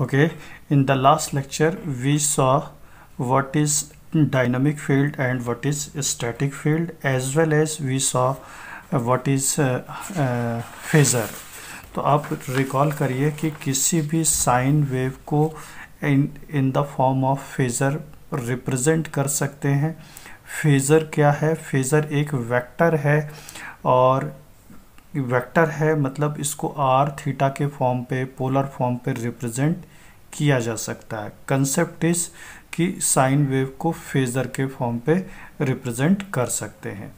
okay in the last lecture we saw what is dynamic field and what is static field as well as we saw what is phasor तो आप recall करिए कि किसी भी sine wave को in in the form of phasor represent कर सकते हैं फेज़र क्या है फेज़र एक वेक्टर है और वेक्टर है मतलब इसको आर थीटा के फॉर्म पे पोलर फॉर्म पे रिप्रेजेंट किया जा सकता है कंसेप्ट इस कि साइन वेव को फेजर के फॉर्म पे रिप्रेजेंट कर सकते हैं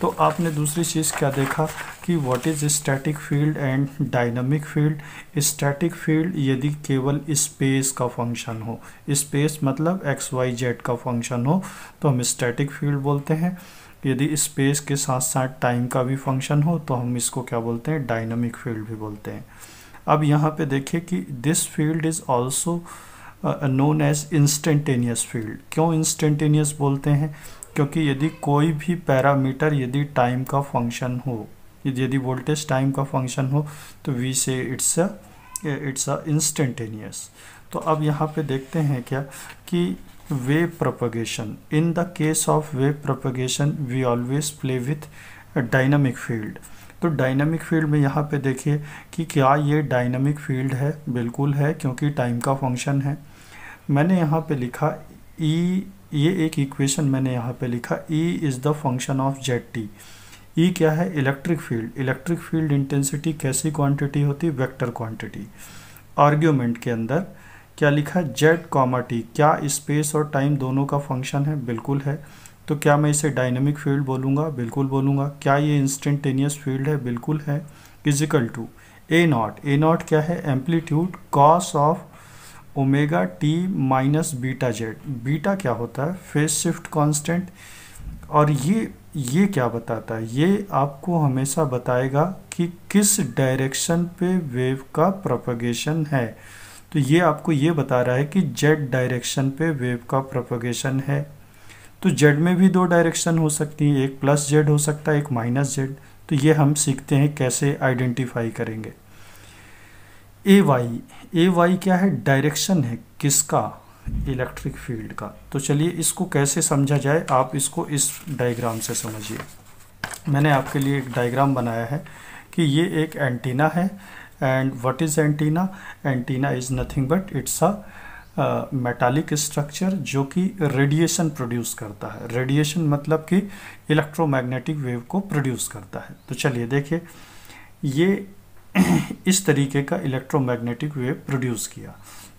तो आपने दूसरी चीज़ क्या देखा कि what is static field and dynamic field static field यदि केवल स्पेस का फंक्शन हो स्पेस मतलब एक्स वाई जेड का फंक्शन हो तो हम स्टैटिक फील्ड बोलते हैं यदि स्पेस के साथ साथ टाइम का भी फंक्शन हो तो हम इसको क्या बोलते हैं डायनामिक फील्ड भी बोलते हैं अब यहाँ पे देखिए कि this field is also known as instantaneous field क्यों इंस्टेंटेनियस बोलते हैं क्योंकि यदि कोई भी पैरामीटर यदि टाइम का फंक्शन हो यदि वोल्टेज टाइम का फंक्शन हो तो वी से इट्स इट्स अ इंस्टेंटेनियस तो अब यहाँ पे देखते हैं क्या कि wave propagation in the case of wave propagation we always play with dynamic field तो डायनामिक फील्ड में यहाँ पे देखिए कि क्या ये डायनामिक फील्ड है बिल्कुल है क्योंकि टाइम का फंक्शन है मैंने यहाँ पे लिखा ई e, ये एक इक्वेशन मैंने यहाँ पे लिखा E is the function of Z T E क्या है electric field electric field intensity कैसी क्वांटिटी होती वेक्टर क्वांटिटी आर्ग्यूमेंट के अंदर क्या लिखा है जेड कॉमा टी क्या स्पेस और टाइम दोनों का फंक्शन है बिल्कुल है तो क्या मैं इसे डायनेमिक फील्ड बोलूँगा बिल्कुल बोलूँगा क्या ये इंस्टेंटेनियस फील्ड है बिल्कुल है is equal to A naught A naught क्या है amplitude cos of omega T minus beta Z beta क्या होता है फेस शिफ्ट कांस्टेंट और ये ये क्या बताता है ये आपको हमेशा बताएगा कि किस डायरेक्शन पे वेव का प्रोपगेशन है तो ये आपको ये बता रहा है कि जेड डायरेक्शन पे वेव का प्रोपोगेशन है तो जेड में भी दो डायरेक्शन हो सकती है एक प्लस जेड हो सकता है एक माइनस जेड तो ये हम सीखते हैं कैसे आइडेंटिफाई करेंगे ए वाई ए वाई क्या है डायरेक्शन है किसका इलेक्ट्रिक फील्ड का तो चलिए इसको कैसे समझा जाए आप इसको इस डायग्राम से समझिए मैंने आपके लिए एक डायग्राम बनाया है कि ये एक एंटीना है and what is antenna antenna is nothing but it's a metallic uh, structure जो कि रेडिएशन प्रोड्यूस करता है रेडिएशन मतलब कि इलेक्ट्रोमैग्नेटिक वेव को प्रोड्यूस करता है तो चलिए देखिए ये इस तरीके का इलेक्ट्रोमैग्नेटिक वेव प्रोड्यूस किया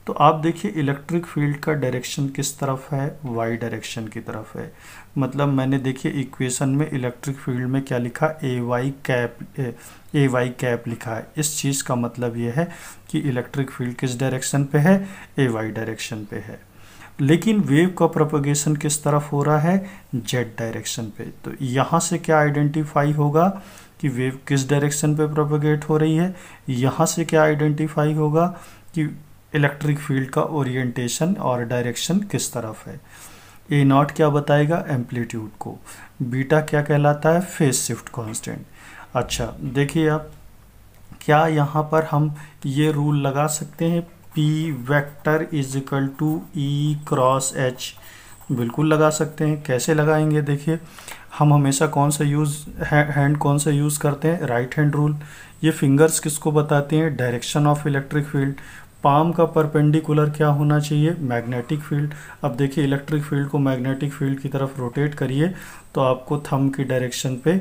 तो आप देखिए इलेक्ट्रिक फील्ड का डायरेक्शन किस तरफ है वाई डायरेक्शन की तरफ है मतलब मैंने देखिए इक्वेशन में इलेक्ट्रिक फील्ड में क्या लिखा A Y cap A Y cap लिखा है इस चीज़ का मतलब यह है कि इलेक्ट्रिक फील्ड किस डायरेक्शन पे है ए वाई डायरेक्शन पे है लेकिन वेव का प्रोपोगेशन किस तरफ हो रहा है जेड डायरेक्शन पे तो यहाँ से क्या आइडेंटिफाई होगा कि वेव किस डायरेक्शन पे प्रोपोगेट हो रही है यहाँ से क्या आइडेंटिफाई होगा कि इलेक्ट्रिक फील्ड का ओरिएंटेशन और डायरेक्शन किस तरफ है ए नॉट क्या बताएगा एम्पलीट्यूड को बीटा क्या कहलाता है फेस शिफ्ट कॉन्स्टेंट अच्छा देखिए आप क्या यहाँ पर हम ये रूल लगा सकते हैं P vector is equal to E cross H बिल्कुल लगा सकते हैं कैसे लगाएंगे देखिए हम हमेशा कौन सा यूज़ हैंड कौन सा यूज़ करते हैं राइट हैंड रूल ये फिंगर्स किसको बताते हैं direction of electric field palm का परपेंडिकुलर क्या होना चाहिए मैग्नेटिक फील्ड अब देखिए इलेक्ट्रिक फील्ड को मैग्नेटिक फील्ड की तरफ रोटेट करिए तो आपको थम की डायरेक्शन पे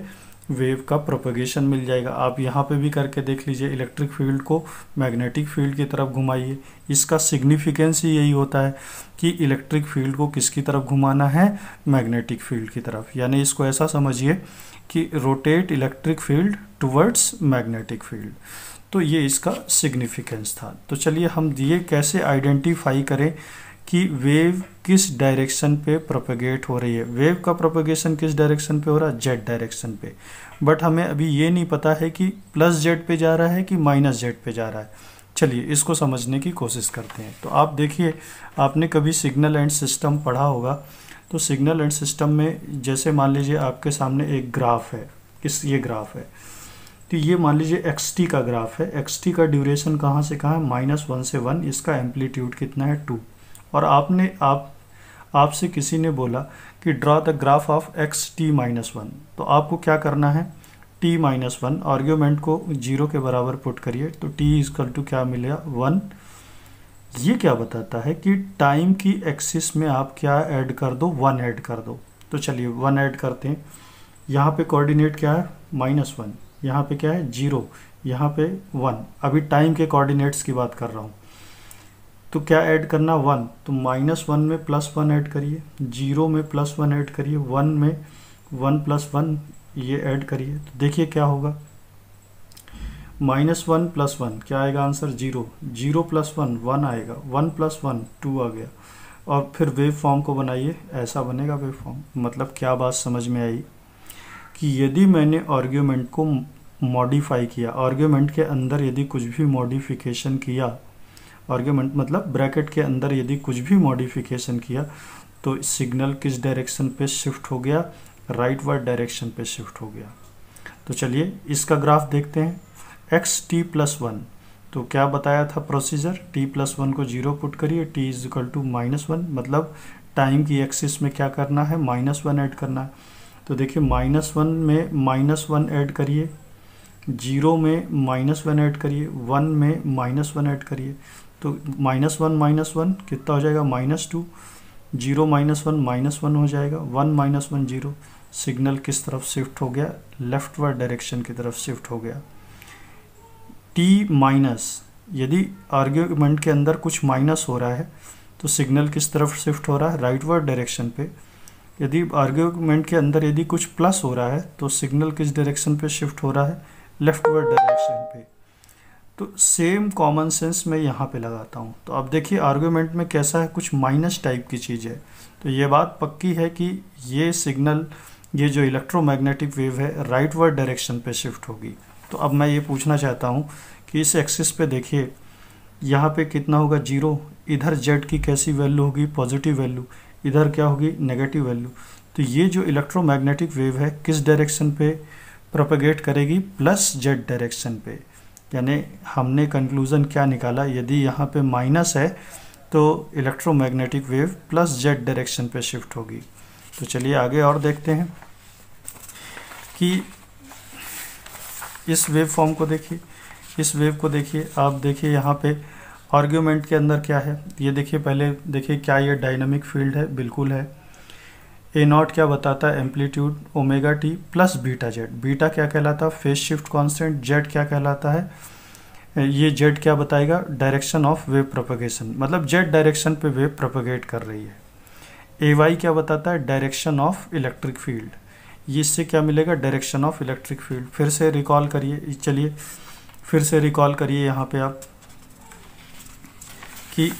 वेव का प्रोपोगेशन मिल जाएगा आप यहाँ पे भी करके देख लीजिए इलेक्ट्रिक फील्ड को मैग्नेटिक फील्ड की तरफ घुमाइए इसका सिग्निफिकेंस ही यही होता है कि इलेक्ट्रिक फील्ड को किसकी तरफ घुमाना है मैग्नेटिक फील्ड की तरफ यानी इसको ऐसा समझिए कि rotate electric field towards magnetic field तो ये इसका सिग्निफिकेंस था तो चलिए हम ये कैसे आइडेंटिफाई करें कि वेव किस डायरेक्शन पे प्रोपेगेट हो रही है वेव का प्रोपेगेशन किस डायरेक्शन पे हो रहा है जेड डायरेक्शन पे बट हमें अभी ये नहीं पता है कि प्लस जेड पे जा रहा है कि माइनस जेड पे जा रहा है चलिए इसको समझने की कोशिश करते हैं तो आप देखिए आपने कभी सिग्नल एंड सिस्टम पढ़ा होगा तो सिग्नल एंड सिस्टम में जैसे मान लीजिए आपके सामने एक ग्राफ है किस ये ग्राफ है तो ये मान लीजिए एक्स का ग्राफ है एक्स टी का ड्यूरेशन कहाँ से कहाँ है माइनस वन से वन इसका एम्पलीट्यूड कितना है टू और आपने आप आपसे किसी ने बोला कि draw the graph of X T minus one तो आपको क्या करना है टी माइनस वन आर्ग्यूमेंट को जीरो के बराबर पुट करिए तो टी इजकल टू क्या मिलेगा वन ये क्या बताता है कि टाइम की एक्सिस में आप क्या ऐड कर दो वन ऐड कर दो तो चलिए वन ऐड करते हैं यहाँ पे कोऑर्डिनेट क्या है माइनस वन यहाँ पे क्या है जीरो यहाँ पे वन अभी टाइम के कोऑर्डिनेट्स की बात कर रहा हूँ तो क्या ऐड करना वन तो माइनस वन में प्लस वन ऐड करिए जीरो में प्लस वन ऐड करिए वन में वन प्लस वन ये ऐड करिए तो देखिए क्या होगा माइनस वन प्लस वन क्या आएगा answer zero zero plus one one आएगा वन प्लस वन टू आ गया और फिर वेव फॉर्म को बनाइए ऐसा बनेगा वेव फॉर्म मतलब क्या बात समझ में आई कि यदि मैंने आर्ग्यूमेंट को मॉडिफाई किया आर्ग्यूमेंट के अंदर यदि कुछ भी मॉडिफिकेशन किया आर्ग्यूमेंट मतलब ब्रैकेट के अंदर यदि कुछ भी मॉडिफिकेशन किया तो सिग्नल किस डायरेक्शन पे शिफ्ट हो गया राइट वर्ड डायरेक्शन पे शिफ्ट हो गया तो चलिए इसका ग्राफ देखते हैं एक्स टी प्लस वन तो क्या बताया था प्रोसीजर टी प्लस वन को जीरो पुट करिए t is equal to minus one मतलब टाइम की एक्सिस में क्या करना है माइनस वन ऐड करना है तो देखिए माइनस वन में माइनस वन ऐड करिए जीरो में माइनस वन ऐड करिए वन में माइनस वन ऐड करिए तो माइनस वन माइनस वन कितना हो जाएगा minus two zero minus one minus one हो जाएगा one minus one zero signal किस तरफ शिफ्ट हो गया लेफ्ट वर्ड डायरेक्शन की तरफ शिफ्ट हो गया टी माइनस यदि आर्ग्यूमेंट के अंदर कुछ माइनस हो रहा है तो सिग्नल किस तरफ शिफ्ट हो रहा है राइट वर्ड डायरेक्शन पे यदि आर्ग्यूमेंट के अंदर यदि कुछ प्लस हो रहा है तो सिग्नल किस डायरेक्शन पे शिफ्ट हो रहा है लेफ्ट वर्ड डायरेक्शन पे तो सेम कॉमन सेंस मैं यहाँ पे लगाता हूँ तो अब देखिए आर्गुमेंट में कैसा है कुछ माइनस टाइप की चीज़ है तो ये बात पक्की है कि ये सिग्नल ये जो इलेक्ट्रोमैग्नेटिक वेव है राइट वर्ड डायरेक्शन पे शिफ्ट होगी तो अब मैं ये पूछना चाहता हूँ कि इस एक्सिस पे देखिए यहाँ पे कितना होगा जीरो इधर जेड की कैसी वैल्यू होगी पॉजिटिव वैल्यू इधर क्या होगी नेगेटिव वैल्यू तो ये जो इलेक्ट्रोमैग्नेटिक वेव है किस डायरेक्शन पे प्रोपेगेट करेगी प्लस जेड डायरेक्शन पे यानी हमने कंक्लूज़न क्या निकाला यदि यहाँ पे माइनस है तो electromagnetic wave plus z direction पे शिफ्ट होगी तो चलिए आगे और देखते हैं कि इस वेव फॉर्म को देखिए इस वेव को देखिए आप देखिए यहाँ पे आर्ग्यूमेंट के अंदर क्या है ये देखिए पहले देखिए क्या ये डायनामिक फील्ड है बिल्कुल है ए नॉट क्या बताता है amplitude omega t plus beta Z beta क्या कहलाता है फेस शिफ्ट कांस्टेंट जेड क्या कहलाता है ये जेड क्या बताएगा डायरेक्शन ऑफ वेव प्रोपोगेशन मतलब जेड डायरेक्शन पे वेव प्रोपोगेट कर रही है ए वाई क्या बताता है डायरेक्शन ऑफ इलेक्ट्रिक फील्ड इससे क्या मिलेगा डायरेक्शन ऑफ इलेक्ट्रिक फील्ड फिर से रिकॉल करिए चलिए फिर से रिकॉल करिए यहाँ पे आप कि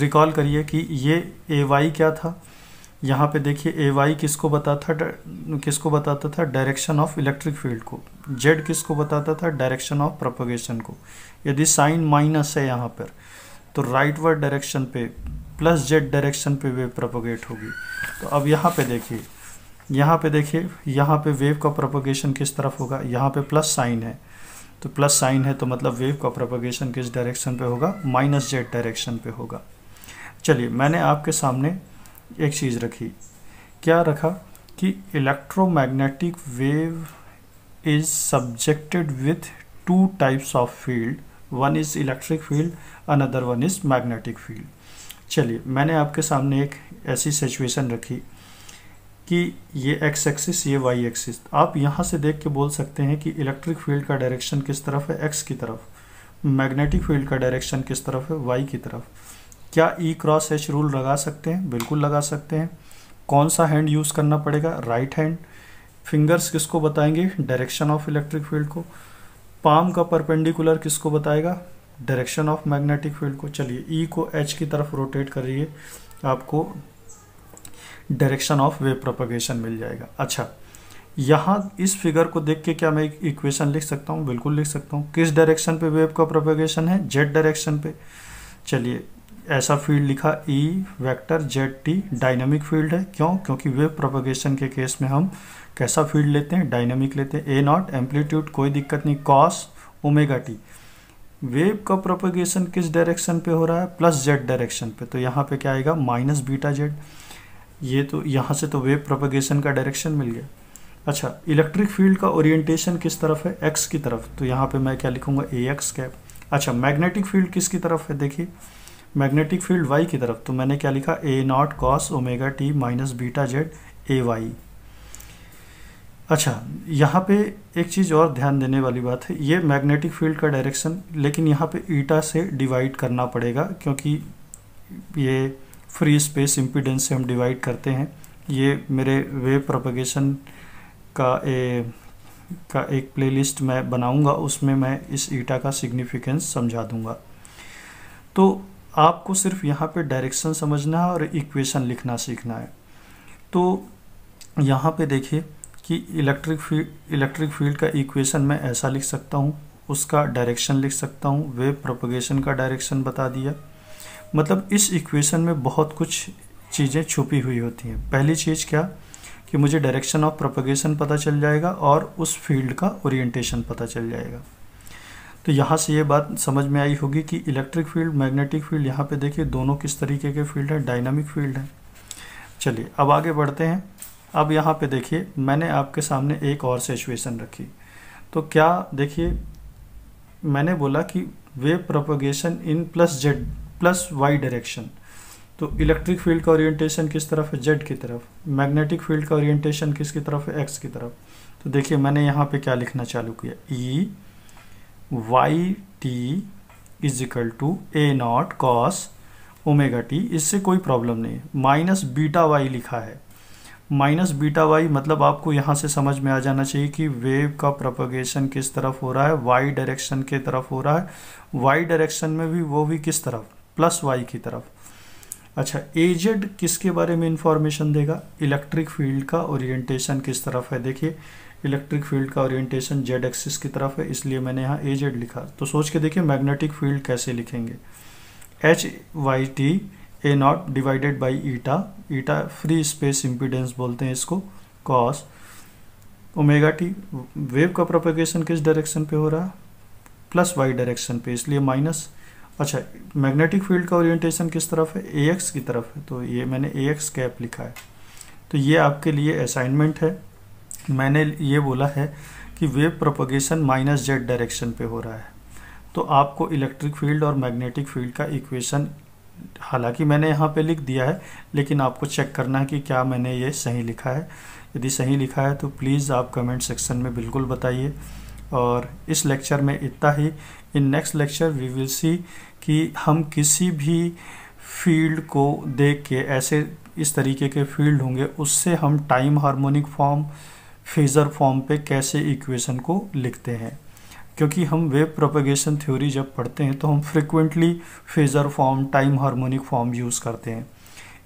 रिकॉल करिए कि ये ए वाई क्या था यहाँ पे देखिए ए वाई किसको बताता किसको बताता था डायरेक्शन ऑफ इलेक्ट्रिक फील्ड को जेड किसको बताता था डायरेक्शन ऑफ प्रोपोगेशन को यदि साइन माइनस है यहाँ पर तो राइट वर्ड डायरेक्शन पे प्लस जेड डायरेक्शन पे वेव प्रोपोगेट होगी तो अब यहाँ पे देखिए यहाँ पे देखिए यहाँ पे वेव का प्रोपोगेशन किस तरफ होगा यहाँ पे प्लस साइन है तो प्लस साइन है तो मतलब वेव का प्रोपोगेशन किस डायरेक्शन पे होगा माइनस जेड डायरेक्शन पे होगा चलिए मैंने आपके सामने एक चीज़ रखी क्या रखा कि electromagnetic wave is subjected with two types of field one is electric field another one is magnetic field चलिए मैंने आपके सामने एक ऐसी सिचुएशन रखी कि ये एक्स एक्सिस ये वाई एक्सिस आप यहाँ से देख के बोल सकते हैं कि इलेक्ट्रिक फील्ड का डायरेक्शन किस तरफ है एक्स की तरफ मैग्नेटिक फील्ड का डायरेक्शन किस तरफ है वाई की तरफ क्या ई क्रॉस एच रूल लगा सकते हैं बिल्कुल लगा सकते हैं कौन सा हैंड यूज़ करना पड़ेगा राइट हैंड फिंगर्स किसको बताएंगे डायरेक्शन ऑफ इलेक्ट्रिक फील्ड को पाम का परपेंडिकुलर किसको बताएगा डायरेक्शन ऑफ मैग्नेटिक फील्ड को चलिए ई e को एच की तरफ रोटेट करिए आपको डायरेक्शन ऑफ वेव प्रोपगेशन मिल जाएगा अच्छा यहाँ इस फिगर को देख के क्या मैं एक इक्वेशन लिख सकता हूँ बिल्कुल लिख सकता हूँ किस डायरेक्शन पे वेव का प्रोपगेशन है जेड डायरेक्शन पे चलिए ऐसा फील्ड लिखा E vector z t dynamic field है क्यों क्योंकि वेव प्रोपोगेशन के केस में हम कैसा फील्ड लेते हैं डायनामिक लेते हैं ए नॉट एम्पलीट्यूड कोई दिक्कत नहीं कॉस ओमेगा टी वेव का प्रोपोगेशन किस डायरेक्शन पे हो रहा है प्लस जेड डायरेक्शन पे तो यहाँ पे क्या आएगा माइनस बीटा जेड ये तो यहाँ से तो वेव प्रोपोगेशन का डायरेक्शन मिल गया अच्छा इलेक्ट्रिक फील्ड का ओरिएंटेशन किस तरफ है एक्स की तरफ तो यहाँ पे मैं क्या लिखूँगा ए एक्स कैप अच्छा मैग्नेटिक फील्ड किसकी तरफ है देखिए मैग्नेटिक फील्ड वाई की तरफ तो मैंने क्या लिखा a naught cos omega T minus beta z a y अच्छा यहाँ पे एक चीज़ और ध्यान देने वाली बात है ये मैग्नेटिक फील्ड का डायरेक्शन लेकिन यहाँ पे ईटा से डिवाइड करना पड़ेगा क्योंकि ये फ्री स्पेस इम्पीडेंस से हम डिवाइड करते हैं ये मेरे वेव प्रोपगेशन का ए का एक प्लेलिस्ट मैं बनाऊंगा उसमें मैं इस ईटा का सिग्निफिकेंस समझा दूंगा तो आपको सिर्फ यहाँ पे डायरेक्शन समझना है और इक्वेशन लिखना सीखना है तो यहाँ पे देखिए कि इलेक्ट्रिक फील्ड इलेक्ट्रिक फील्ड का इक्वेशन मैं ऐसा लिख सकता हूँ उसका डायरेक्शन लिख सकता हूँ वेव प्रोपोगेशन का डायरेक्शन बता दिया मतलब इस इक्वेशन में बहुत कुछ चीज़ें छुपी हुई होती हैं पहली चीज़ क्या कि मुझे डायरेक्शन ऑफ प्रोपोगेशन पता चल जाएगा और उस फील्ड का ओरिएंटेशन पता चल जाएगा तो यहाँ से ये बात समझ में आई होगी कि इलेक्ट्रिक फील्ड मैग्नेटिक फील्ड यहाँ पे देखिए दोनों किस तरीके के फील्ड हैं डायनामिक फील्ड हैं चलिए अब आगे बढ़ते हैं अब यहाँ पे देखिए मैंने आपके सामने एक और सिचुएशन रखी तो क्या देखिए मैंने बोला कि wave propagation in plus z plus y direction तो इलेक्ट्रिक फील्ड का ओरिएंटेशन किस तरफ है जेड की तरफ मैग्नेटिक फील्ड का ओरिएंटेशन किसकी तरफ है एक्स की तरफ तो देखिए मैंने यहाँ पे क्या लिखना चालू किया E e, y t is equal to A naught cos omega t इससे कोई प्रॉब्लम नहीं है माइनस बीटा वाई लिखा है माइनस बीटा वाई मतलब आपको यहाँ से समझ में आ जाना चाहिए कि वेव का प्रोपगेशन किस तरफ हो रहा है वाई डायरेक्शन के तरफ हो रहा है वाई डायरेक्शन में भी वो भी किस तरफ प्लस वाई की तरफ अच्छा एजेड किसके बारे में इंफॉर्मेशन देगा इलेक्ट्रिक फील्ड का ओरिएंटेशन किस तरफ है देखिए इलेक्ट्रिक फील्ड का ओरिएंटेशन जेड एक्सिस की तरफ है इसलिए मैंने यहाँ ए जेड लिखा तो सोच के देखिए मैग्नेटिक फील्ड कैसे लिखेंगे h y t a naught divided by eta eta free space impedance बोलते हैं इसको कॉस ओमेगा टी वेव का प्रोपेगेशन किस डायरेक्शन पे हो रहा है प्लस वाई डायरेक्शन पे इसलिए माइनस अच्छा मैग्नेटिक फील्ड का ओरिएंटेशन किस तरफ है ए एक्स की तरफ है तो ये मैंने ए एक्स कैप लिखा है तो ये आपके लिए असाइनमेंट है मैंने ये बोला है कि wave propagation minus z direction पे हो रहा है तो आपको इलेक्ट्रिक फील्ड और मैग्नेटिक फील्ड का इक्वेशन हालांकि मैंने यहाँ पे लिख दिया है लेकिन आपको चेक करना है कि क्या मैंने ये सही लिखा है यदि सही लिखा है तो प्लीज़ आप कमेंट सेक्शन में बिल्कुल बताइए और इस लेक्चर में इतना ही in next lecture we will see कि हम किसी भी फील्ड को देख के ऐसे इस तरीके के फील्ड होंगे उससे हम time harmonic form phasor form पे कैसे इक्वेशन को लिखते हैं क्योंकि हम वेव प्रोपेगेशन थ्योरी जब पढ़ते हैं तो हम frequently phasor form time harmonic form use करते हैं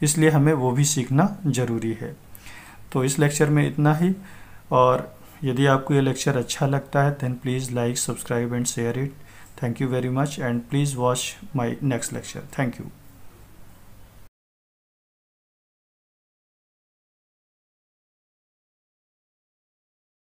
इसलिए हमें वो भी सीखना ज़रूरी है तो इस लेक्चर में इतना ही और यदि आपको ये लेक्चर अच्छा लगता है then please like subscribe and share it thank you very much and please watch my next lecture thank you